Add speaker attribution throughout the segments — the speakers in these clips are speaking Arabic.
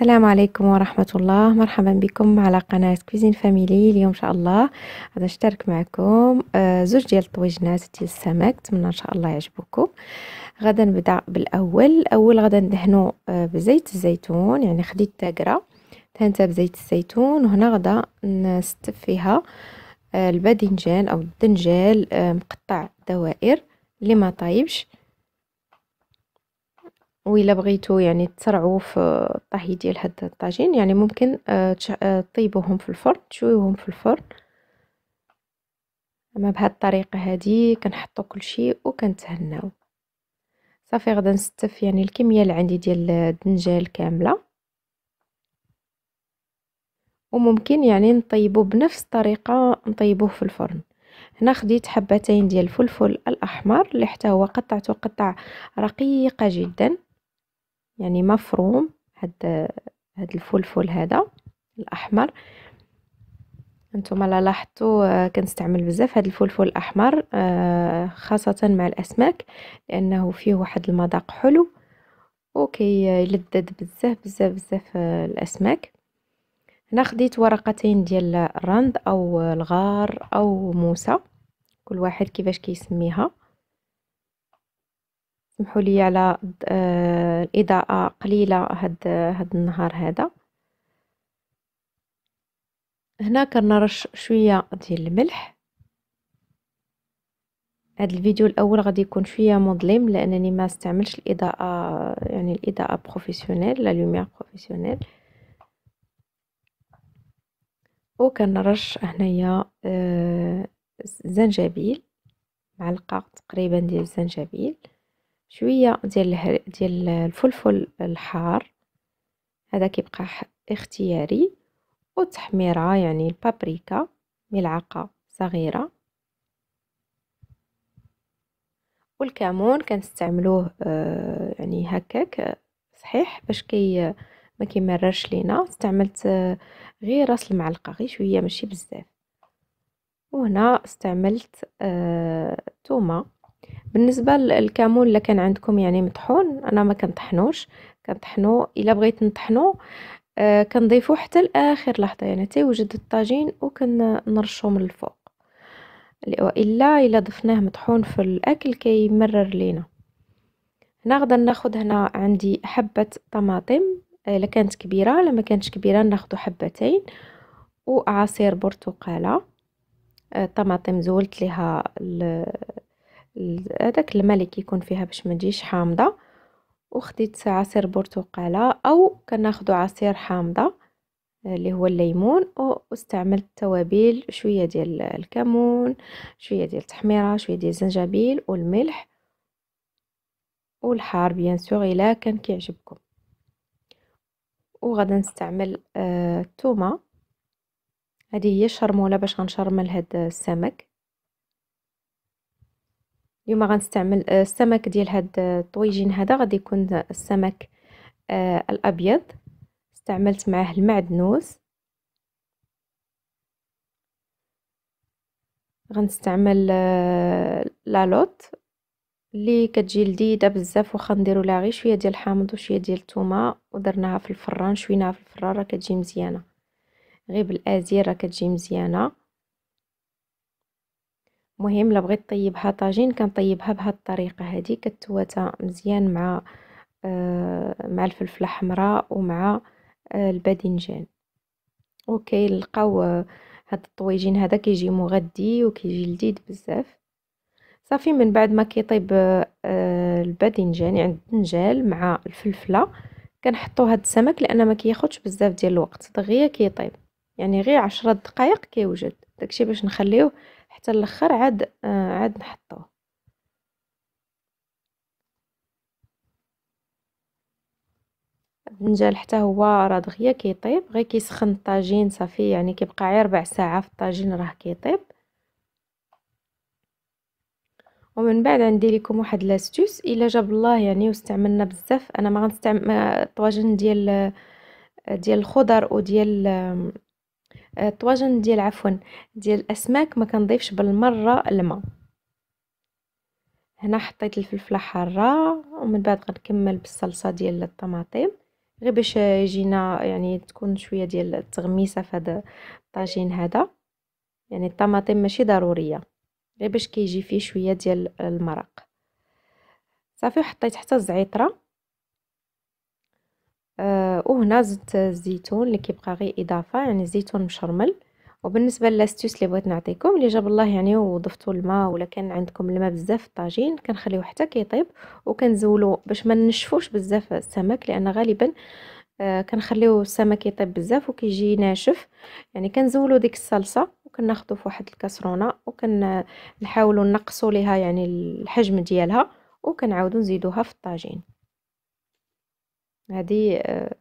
Speaker 1: السلام عليكم ورحمة الله مرحبا بكم على قناة كوزين فاميلي اليوم إن شاء الله غادي نشترك معكم آه، زوج ديال الطويجنات ديال السمك نتمنى إن شاء الله يعجبوكم غدا نبدأ بالأول الأول غدا ندهنو آه، بزيت الزيتون يعني خديت تاكرا دهنتها بزيت الزيتون وهنا غدا نستف فيها آه، الباذنجان أو الدنجال مقطع دوائر اللي ما طايبش وإلا بغيتو يعني تسرعوا في الطهي ديال هاد الطاجين يعني ممكن آه، آه، طيبوهم في الفرن تشويوهم في الفرن اما بهاد الطريقه هادي كنحطو كلشي وكنتهناو صافي غدا نستف يعني الكميه اللي عندي ديال الدنجال كامله وممكن يعني نطيبو بنفس الطريقه نطيبوه في الفرن هنا خديت حبتين ديال الفلفل الاحمر اللي حتى هو قطعته قطع رقيقه جدا يعني مفروم هاد هاد الفلفل هذا الاحمر انتم لا لاحظتوا آه، كنستعمل بزاف هاد الفلفل الاحمر آه، خاصه مع الاسماك لانه فيه واحد المذاق حلو يلذذ بزاف بزاف بزاف آه، الاسماك هنا خديت ورقتين ديال الرند او الغار او موسى كل واحد كيفاش كيسميها كي سمحوا لي على آه، الاضاءه قليله هاد هاد النهار هذا هنا كنرش شويه ديال الملح هاد الفيديو الاول غادي يكون شويه مظلم لانني ما استعملش الاضاءه يعني الاضاءه بروفيسيونيل لا لوميير بروفيسيونيل وكنرش هنايا آه زنجبيل معلقه تقريبا ديال الزنجبيل شويه ديال ديال الفلفل الحار هذا كيبقى اختياري وتحميره يعني البابريكا ملعقه صغيره والكمون كنستعملوه آه يعني هكاك صحيح باش كي ما كيمررش لينا استعملت آه غير راس المعلقه غير شويه ماشي بزاف وهنا استعملت آه تومه بالنسبه للكامون اللي كان عندكم يعني مطحون انا ما كنطحنوش كنطحنو الا بغيت نطحنو آه كنضيفو حتى لاخر لحظه يعني تيوجد الطاجين وكنرشو من الفوق والا الا ضفناه مطحون في الاكل كيمرر لينا هنا غدا ناخد هنا عندي حبه طماطم آه، الا كانت كبيره الا ما كانتش كبيره ناخدو حبتين وعصير برتقاله الطماطم آه، زولت ليها هذاك الماء اللي كيكون فيها باش ما تجيش حامضه وخديت عصير برتقاله او كناخذوا عصير حامضه اللي هو الليمون واستعملت توابل شويه ديال الكمون شويه ديال التحميره شويه ديال الزنجبيل والملح والحار بيان سور الا كان كيعجبكم وغادي نستعمل الثومه آه هذه هي الشرموله باش غنشرمل هاد السمك اليوم غنستعمل آه، السمك ديال هاد آه، الطويجين هذا غادي يكون السمك آه، الابيض استعملت معاه المعدنوس غنستعمل لالوت اللي كتجي لذيذه بزاف واخا نديرو لها غير شويه ديال الحامض وشويه ديال الثومه ودرناها في الفران شويناها في الفران راه كتجي مزيانه غير بالازير راه كتجي مزيانه مهم الا بغيت طيبها طاجين كنطيبها بهاد الطريقه هادي كتواتى مزيان مع آه، مع الفلفله الحمراء ومع آه، الباذنجان لقاو آه، هاد الطويجين هذا كيجي مغذي وكيجي لذيذ بزاف صافي من بعد ما كيطيب الباذنجان يعني الدنجال مع الفلفله كنحطو هاد السمك لان ما كياخذش بزاف ديال الوقت دغيا كيطيب يعني غير عشرة دقائق كيوجد داكشي باش نخليوه حتى الاخر عاد آه، عاد نحطوه الدنجال حتى هو راه دغيا كيطيب غير كيسخن الطاجين صافي يعني كيبقى غير ربع ساعه في الطاجين راه كيطيب ومن بعد غندير لكم واحد لاستوس الا جاب الله يعني واستعملنا بزاف انا ما غنستعمل الطواجن ديال ديال الخضر وديال الطواجن آه، ديال عفوا ديال الاسماك ما كنضيفش بالمره الماء هنا حطيت الفلفله حاره ومن بعد غنكمل بالصلصه ديال الطماطم غير باش يجينا يعني تكون شويه ديال التغميسه في هذا الطاجين هذا يعني الطماطم ماشي ضروريه غير باش كيجي فيه شويه ديال المرق صافي وحطيت حتى الزعتره آه وهنا زدت الزيتون اللي كيبقى غير اضافه يعني الزيتون مشرمل وبالنسبه لاستيوس اللي بغيت نعطيكم اللي جاب الله يعني وضفتوا الماء ولا كان عندكم الماء بزاف في الطاجين كنخليوه حتى كيطيب وكنزولو باش ما نشفوش بزاف السمك لان غالبا آه كنخليو السمك يطيب بزاف وكيجي ناشف يعني كنزولو ديك الصلصه وكناخذو في واحد الكاسرونه وكنحاولوا نقصوا ليها يعني الحجم ديالها وكنعاودوا نزيدوها في الطاجين هذه آه،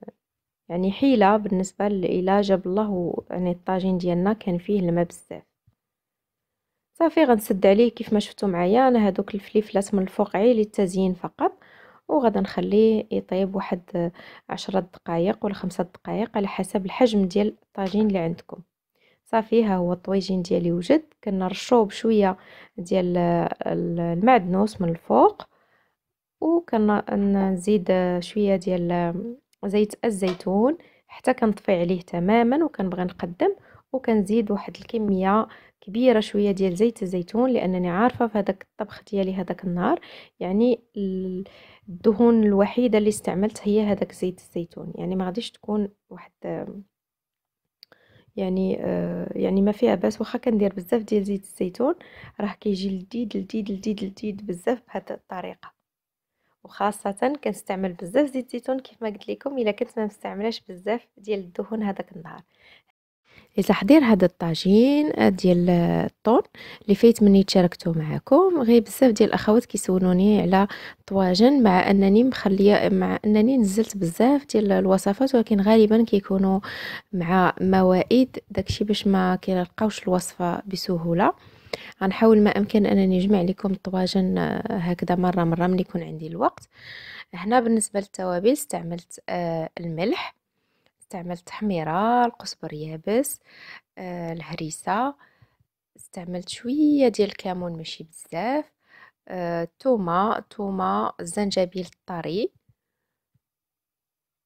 Speaker 1: يعني حيلة بالنسبة إلى جاب الله يعني الطاجين ديالنا كان فيه الماء بزاف صافي غنسد عليه كيف ما شفتوا معايا انا هذوك الفليفلات من الفوق غير للتزيين فقط وغادي نخليه يطيب واحد عشرة دقائق ولا خمسة دقائق على حسب الحجم ديال الطاجين اللي عندكم صافي ها هو الطويجين ديالي وجد كنرشوه بشويه ديال المعدنوس من الفوق وكنزيد شويه ديال زيت الزيتون حتى كنطفي عليه تماما وكنبغي نقدم وكنزيد واحد الكميه كبيره شويه ديال زيت الزيتون لانني عارفه في هذاك الطبخ ديالي هذاك النهار يعني الدهون الوحيده اللي استعملت هي هذاك زيت الزيتون يعني ما غاديش تكون واحد يعني آه يعني ما فيها باس واخا كندير بزاف ديال زيت الزيتون راه كيجي لذيذ لذيذ لذيذ لذيذ بزاف بهذه الطريقه وخاصه كنستعمل بزاف زيت الزيتون كيف ما قلت لكم الا كنت ما مستعملاش بزاف ديال الدهون هذاك النهار لتحضير هذا الطاجين آه، ديال آه، الطون اللي فايت مني تشاركته معكم غير بزاف ديال الاخوات كيسولوني على طواجن مع انني مخليه مع انني نزلت بزاف ديال الوصفات ولكن غالبا كيكونوا مع موائد داكشي باش ما كيلقاوش الوصفه بسهوله غنحاول ما امكن انني نجمع لكم الطواجن آه، هكذا مره مره ملي يكون عندي الوقت هنا بالنسبه للتوابل استعملت آه، الملح استعملت حميره القزبر يابس آه، الهريسه استعملت شويه ديال الكمون ماشي بزاف الثومه الثومه الزنجبيل الطري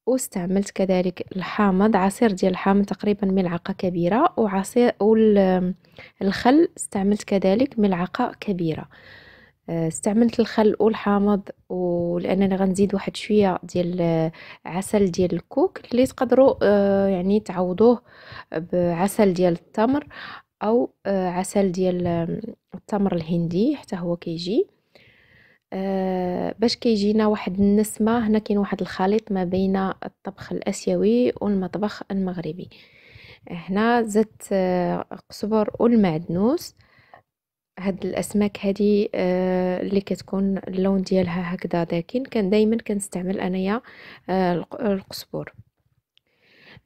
Speaker 1: واستعملت كذلك الحامض عصير ديال الحامض تقريبا ملعقة كبيرة وعصير والخل استعملت كذلك ملعقة كبيرة آه، استعملت الخل والحامض ولاننا غنزيد واحد شويه ديال آه، عسل ديال الكوك اللي تقدروا آه، يعني تعوضوه بعسل ديال التمر او عسل ديال التمر الهندي حتى هو كيجي آه، باش كيجينا واحد النسمه هنا كاين واحد الخليط ما بين الطبخ الاسيوي والمطبخ المغربي هنا زدت قصبر آه، والمعدنوس هاد الاسماك هادي آه، اللي كتكون اللون ديالها هكذا داكن كان دائما كنستعمل انايا القزبر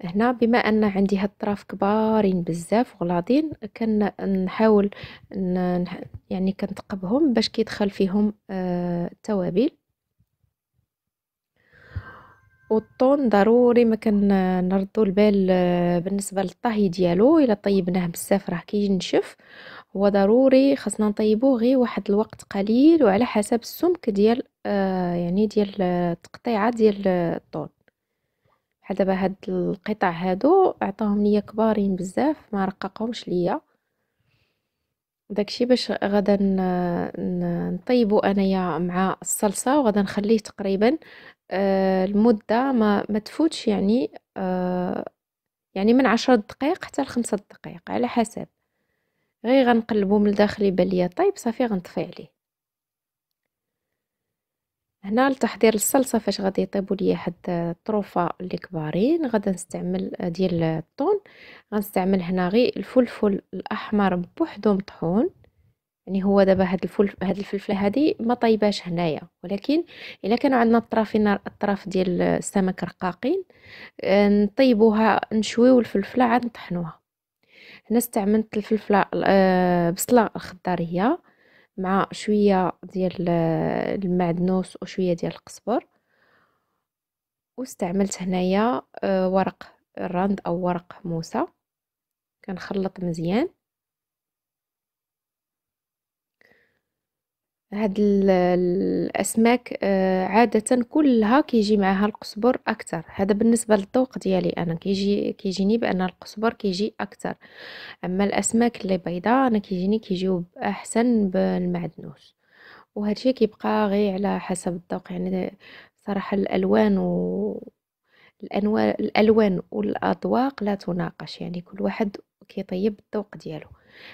Speaker 1: هنا بما ان عندي هاد الطراف كبارين بزاف وغلاضين كنحاول يعني كنتقبهم باش كيدخل فيهم آه، التوابل والطون ضروري ما كنردو البال آه، بالنسبه للطهي ديالو الا طيبناه بزاف راه كينشف هو ضروري خاصنا نطيبوه غير واحد الوقت قليل وعلى حسب السمك ديال آه، يعني ديال التقطيعه ديال الطون بحال دابا هاد القطع هادو عطاهم ليا كبارين بزاف ما رققهمش ليا داكشي باش غدا نطيبو انايا مع الصلصه وغدا نخليه تقريبا آه، المده ما ما تفوتش يعني آه، يعني من عشرة دقائق حتى لخمسة دقائق على حسب غير غنقلبو من الداخل يبان ليا طايب صافي غنطفي عليه هنا لتحضير الصلصه فاش غادي يطيبوا لي هاد الطروفه اللي كبارين غادي نستعمل آه، ديال الطون غنستعمل هنا غير الفلفل الاحمر بوحدو مطحون يعني هو دابا هاد الفل هاد الفلفله هادي ما طايباش هنايا ولكن الا كانوا عندنا الطرافين الطراف ديال السمك رقاقين آه، نطيبوها نشويو الفلفله عاد نطحنوها هنا استعملت الفلفله آه، بصله الخضاريه مع شوية ديال المعدنوس وشوية ديال القزبر واستعملت هنايا آه، ورق الرند او ورق موسى كنخلط مزيان هاد الاسماك آه، عاده كلها كيجي معها القزبر اكثر هذا بالنسبه للذوق ديالي انا كيجي كيجيني بان القزبر كيجي اكثر اما الاسماك اللي بيضاء انا كيجيني كيجيو احسن بالمعدنوس الشيء كيبقى غير على حسب الذوق يعني صراحه الالوان و الانواع الالوان والاذواق لا تناقش يعني كل واحد كيطيب الذوق ديالو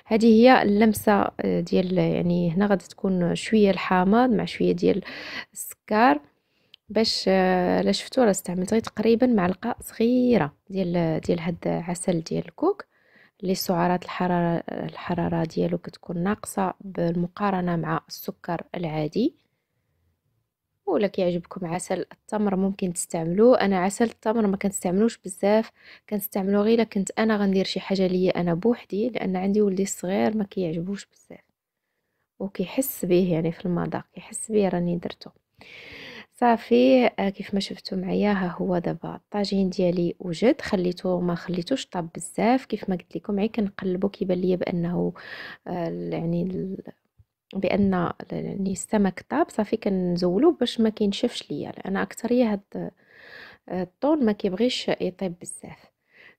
Speaker 1: هذه هي اللمسه آه، ديال يعني هنا غادي تكون شويه الحامض مع شويه ديال السكر باش آه، لا شفتوا راه استعملت غير تقريبا معلقه صغيره ديال ديال هاد عسل ديال الكوك اللي سعرات الحراره الحراره ديالو كتكون ناقصه بالمقارنه مع السكر العادي ولك يعجبكم عسل التمر ممكن تستعملوه انا عسل التمر ما كنستعملوش بزاف كنستعملو غير كنت انا غندير شي حاجه ليا انا بوحدي لان عندي ولدي الصغير ما كيعجبوش بزاف وكيحس به يعني في المذاق كيحس به راني درتو صافي آه، كيف ما شفتوا معايا ها هو دابا الطاجين ديالي وجد خليته ما خليتوش طاب بزاف كيف ما قلت لكم عي كنقلبو كيبان ليا بانه آه، يعني بان يعني السمك طاب صافي كنزولو باش ما كينشفش ليا لان اكثريه هاد آه، الطون ما كيبغيش يطيب بزاف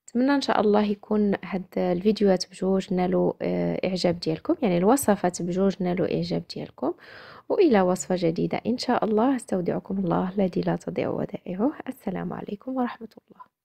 Speaker 1: نتمنى ان شاء الله يكون هاد الفيديوهات بجوج نالوا آه، اعجاب ديالكم يعني الوصفات بجوج نالوا اعجاب ديالكم والى وصفه جديده ان شاء الله استودعكم الله الذي لا تضيع ودائعه السلام عليكم ورحمه الله